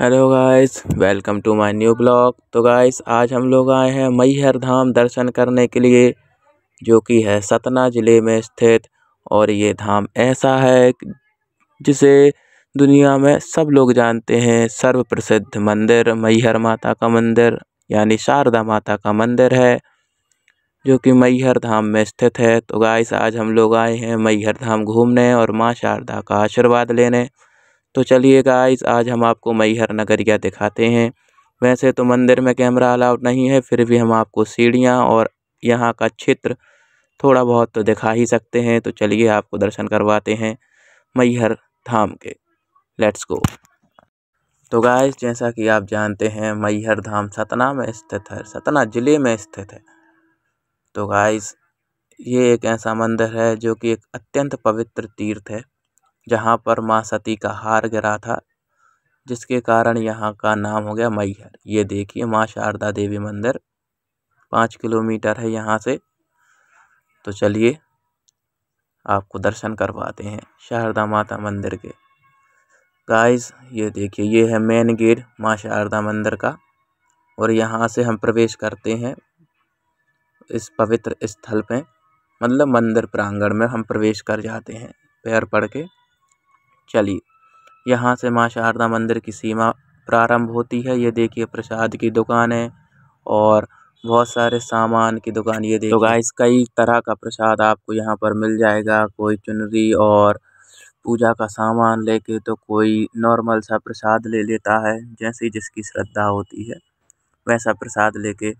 hello guys welcome to my new blog तो guys आज हम लोग आए हैं मैहर धाम दर्शन करने के लिए जो कि है सतना ज़िले में स्थित और ये धाम ऐसा है जिसे दुनिया में सब लोग जानते हैं सर्व प्रसिद्ध मंदिर मैहर माता का मंदिर यानी शारदा माता का मंदिर है जो कि मैहर धाम में स्थित है तो गाइस आज हम लोग आए हैं मैहर धाम घूमने और माँ शारदा का आशीर्वाद लेने तो चलिए गाइस आज हम आपको मैहर नगरिया दिखाते हैं वैसे तो मंदिर में कैमरा अलाउड नहीं है फिर भी हम आपको सीढ़ियाँ और यहाँ का क्षेत्र थोड़ा बहुत तो दिखा ही सकते हैं तो चलिए आपको दर्शन करवाते हैं मैहर धाम के लेट्स गो तो गाइस जैसा कि आप जानते हैं मैहर धाम सतना में स्थित है सतना ज़िले में स्थित है तो गाइस ये एक ऐसा मंदिर है जो कि एक अत्यंत पवित्र तीर्थ है जहाँ पर माँ सती का हार गिरा था जिसके कारण यहाँ का नाम हो गया मैहर ये देखिए माँ शारदा देवी मंदिर पाँच किलोमीटर है यहाँ से तो चलिए आपको दर्शन करवाते हैं शारदा माता मंदिर के गाइस ये देखिए ये है मेन गेट माँ शारदा मंदिर का और यहाँ से हम प्रवेश करते हैं इस पवित्र स्थल पे मतलब मंदिर प्रांगण में हम प्रवेश कर जाते हैं पैर पढ़ के चली यहाँ से माँ शारदा मंदिर की सीमा प्रारंभ होती है ये देखिए प्रसाद की दुकान है और बहुत सारे सामान की दुकान ये देखिए तो गाइस कई तरह का प्रसाद आपको यहाँ पर मिल जाएगा कोई चुनरी और पूजा का सामान लेके तो कोई नॉर्मल सा प्रसाद ले लेता है जैसी जिसकी श्रद्धा होती है वैसा प्रसाद लेके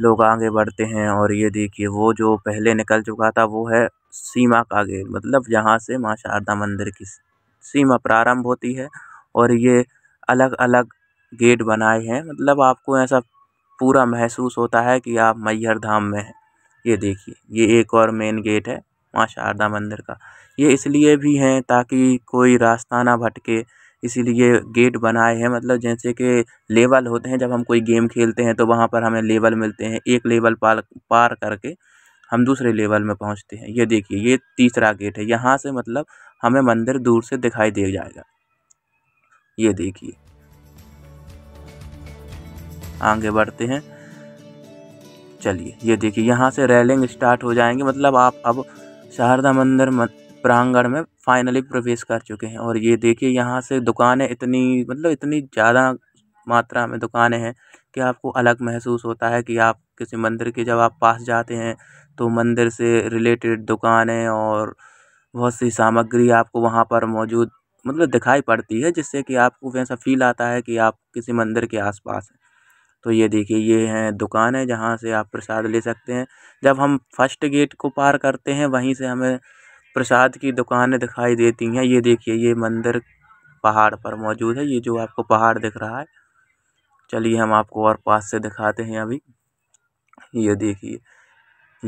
लोग आगे बढ़ते हैं और ये देखिए वो जो पहले निकल चुका था वो है सीमा का गेट मतलब यहाँ से माँ शारदा मंदिर की सीमा प्रारंभ होती है और ये अलग अलग गेट बनाए हैं मतलब आपको ऐसा पूरा महसूस होता है कि आप मैहर धाम में हैं ये देखिए ये एक और मेन गेट है माँ शारदा मंदिर का ये इसलिए भी हैं ताकि कोई रास्ता ना भटके इसीलिए गेट बनाए हैं मतलब जैसे कि लेवल होते हैं जब हम कोई गेम खेलते हैं तो वहाँ पर हमें लेवल मिलते हैं एक लेवल पार पार करके हम दूसरे लेवल में पहुँचते हैं ये देखिए ये तीसरा गेट है यहाँ से मतलब हमें मंदिर दूर से दिखाई दे जाएगा ये देखिए आगे बढ़ते हैं चलिए ये देखिए यहाँ से रेलिंग स्टार्ट हो जाएंगे मतलब आप अब शारदा मंदिर प्रांगण में फाइनली प्रवेश कर चुके हैं और ये देखिए यहाँ से दुकानें इतनी मतलब इतनी ज़्यादा मात्रा में दुकानें हैं कि आपको अलग महसूस होता है कि आप किसी मंदिर के जब आप पास जाते हैं तो मंदिर से रिलेटेड दुकानें और बहुत सी सामग्री आपको वहाँ पर मौजूद मतलब दिखाई पड़ती है जिससे कि आपको वैसा फ़ील आता है कि आप किसी मंदिर के आसपास हैं तो ये देखिए ये हैं दुकान है जहाँ से आप प्रसाद ले सकते हैं जब हम फर्स्ट गेट को पार करते हैं वहीं से हमें प्रसाद की दुकानें दिखाई देती हैं ये देखिए ये मंदिर पहाड़ पर मौजूद है ये जो आपको पहाड़ दिख रहा है चलिए हम आपको और पास से दिखाते हैं अभी ये देखिए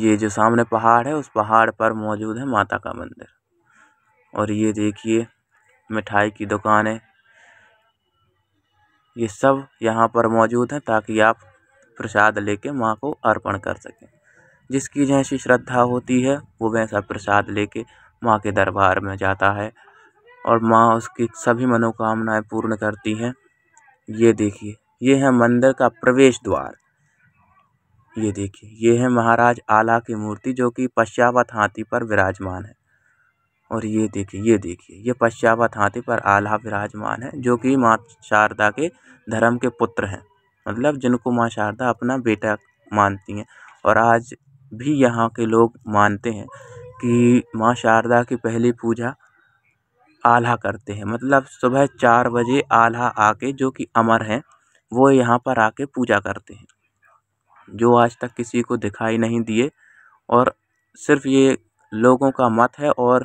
ये जो सामने पहाड़ है उस पहाड़ पर मौजूद है माता का मंदिर और ये देखिए मिठाई की दुकान है ये सब यहाँ पर मौजूद हैं ताकि आप प्रसाद लेके माँ को अर्पण कर सकें जिसकी जैसी श्रद्धा होती है वो वैसा प्रसाद लेके माँ के दरबार में जाता है और माँ उसकी सभी मनोकामनाएं पूर्ण करती हैं ये देखिए ये है मंदिर का प्रवेश द्वार ये देखिए ये है महाराज आला की मूर्ति जो कि पश्चावत हाथी पर विराजमान है और ये देखिए ये देखिए ये पश्चावत हाथी पर आला विराजमान है जो कि माँ शारदा के धर्म के पुत्र हैं मतलब जिनको माँ शारदा अपना बेटा मानती हैं और आज भी यहाँ के लोग मानते हैं कि माँ शारदा की पहली पूजा आल्हा करते हैं मतलब सुबह चार बजे आल्हा आके जो कि अमर हैं वो यहाँ पर आके पूजा करते हैं जो आज तक किसी को दिखाई नहीं दिए और सिर्फ ये लोगों का मत है और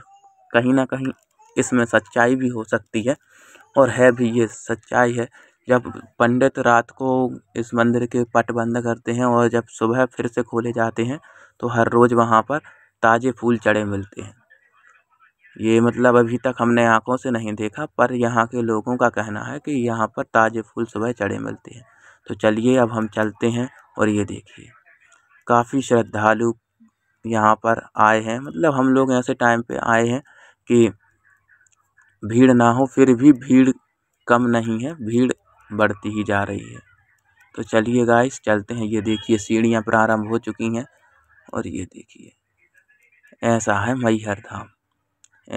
कहीं ना कहीं इसमें सच्चाई भी हो सकती है और है भी ये सच्चाई है जब पंडित रात को इस मंदिर के पट बंद करते हैं और जब सुबह फिर से खोले जाते हैं तो हर रोज़ वहाँ पर ताज़े फूल चढ़े मिलते हैं ये मतलब अभी तक हमने आंखों से नहीं देखा पर यहाँ के लोगों का कहना है कि यहाँ पर ताज़े फूल सुबह चढ़े मिलते हैं तो चलिए अब हम चलते हैं और ये देखिए काफ़ी श्रद्धालु यहाँ पर आए हैं मतलब हम लोग ऐसे टाइम पे आए हैं कि भीड़ ना हो फिर भी भीड़ कम नहीं है भीड़ बढ़ती ही जा रही है तो चलिए गाइस चलते हैं ये देखिए सीढ़ियाँ प्रारंभ हो चुकी हैं और ये देखिए ऐसा है मैहर धाम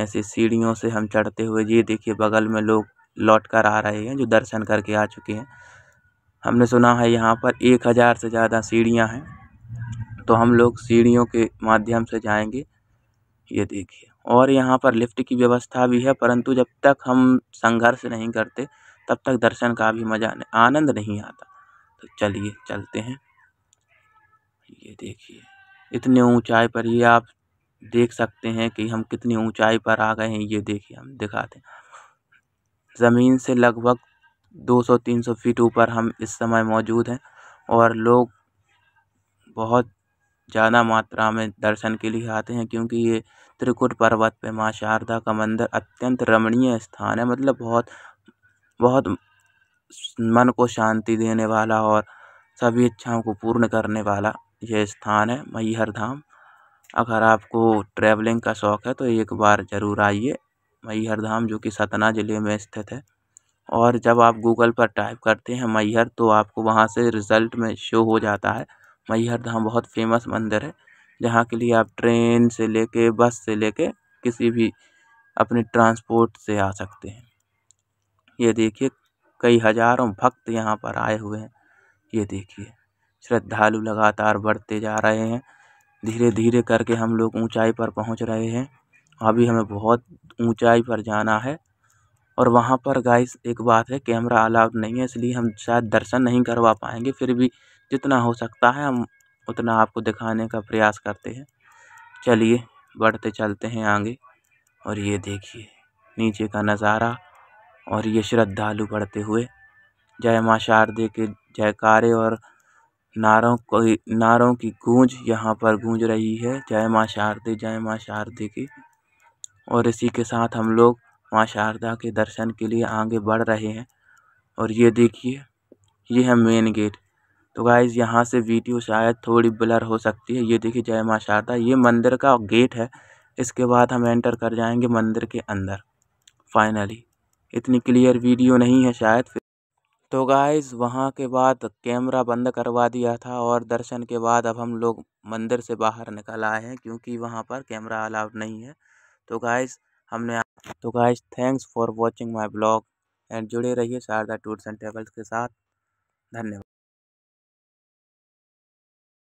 ऐसे सीढ़ियों से हम चढ़ते हुए ये देखिए बगल में लोग लौट कर आ रहे हैं जो दर्शन करके आ चुके हैं हमने सुना है यहाँ पर एक हज़ार से ज़्यादा सीढ़ियाँ हैं तो हम लोग सीढ़ियों के माध्यम से जाएंगे ये देखिए और यहाँ पर लिफ्ट की व्यवस्था भी है परंतु जब तक हम संघर्ष नहीं करते तब तक दर्शन का भी मज़ा आनंद नहीं आता तो चलिए चलते हैं ये देखिए इतने ऊंचाई पर ये आप देख सकते हैं कि हम कितनी ऊंचाई पर आ गए हैं ये देखिए हम दिखाते हैं ज़मीन से लगभग दो सौ तीन सौ फीट ऊपर हम इस समय मौजूद हैं और लोग बहुत ज़्यादा मात्रा में दर्शन के लिए आते हैं क्योंकि ये त्रिकुट पर्वत पे माँ शारदा का मंदिर अत्यंत रमणीय स्थान है मतलब बहुत बहुत मन को शांति देने वाला और सभी इच्छाओं को पूर्ण करने वाला ये स्थान है मैहर धाम अगर आपको ट्रैवलिंग का शौक़ है तो एक बार ज़रूर आइए मैहर धाम जो कि सतना ज़िले में स्थित है और जब आप गूगल पर टाइप करते हैं मैहर तो आपको वहाँ से रिज़ल्ट में शो हो जाता है मैहर धाम बहुत फेमस मंदिर है जहाँ के लिए आप ट्रेन से कर बस से कर किसी भी अपने ट्रांसपोर्ट से आ सकते हैं ये देखिए कई हजारों भक्त यहाँ पर आए हुए हैं ये देखिए श्रद्धालु लगातार बढ़ते जा रहे हैं धीरे धीरे करके हम लोग ऊंचाई पर पहुंच रहे हैं अभी हमें बहुत ऊंचाई पर जाना है और वहाँ पर गाइस एक बात है कैमरा अलाउड नहीं है इसलिए हम शायद दर्शन नहीं करवा पाएंगे फिर भी जितना हो सकता है हम उतना आपको दिखाने का प्रयास करते हैं चलिए बढ़ते चलते हैं आगे और ये देखिए नीचे का नज़ारा और ये श्रद्धालु बढ़ते हुए जय माँ शारदे के जयकारे और नारों को नारों की गूंज यहाँ पर गूंज रही है जय माँ शारदे जय माँ शारदे की और इसी के साथ हम लोग माँ शारदा के दर्शन के लिए आगे बढ़ रहे हैं और ये देखिए ये है मेन गेट तो गाइज यहाँ से वीडियो शायद थोड़ी ब्लर हो सकती है ये देखिए जय माँ शारदा ये मंदिर का गेट है इसके बाद हम एंटर कर जाएंगे मंदिर के अंदर फाइनली इतनी क्लियर वीडियो नहीं है शायद तो गाइज़ वहाँ के बाद कैमरा बंद करवा दिया था और दर्शन के बाद अब हम लोग मंदिर से बाहर निकल आए हैं क्योंकि वहाँ पर कैमरा अलाउड नहीं है तो गाइज़ हमने तो guys thanks for watching my blog and जुड़े रहिए शारदा टूर्स एंड ट्रेवल्स के साथ धन्यवाद